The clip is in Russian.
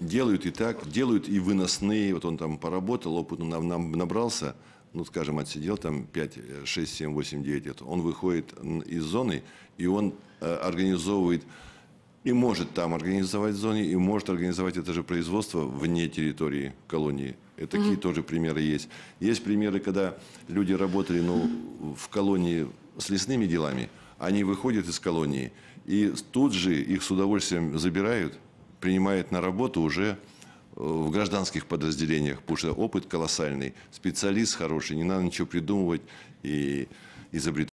Делают и так, делают и выносные. Вот он там поработал, опыт набрался, ну, скажем, отсидел там 5, 6, 7, 8, 9 лет. Он выходит из зоны, и он э, организовывает и может там организовать в зоне, и может организовать это же производство вне территории колонии. И такие mm-hmm. тоже примеры есть. Есть примеры, когда люди работали ну, в колонии с лесными делами, они выходят из колонии, и тут же их с удовольствием забирают принимает на работу уже э, в гражданских подразделениях, потому что опыт колоссальный, специалист хороший, не надо ничего придумывать и изобретать.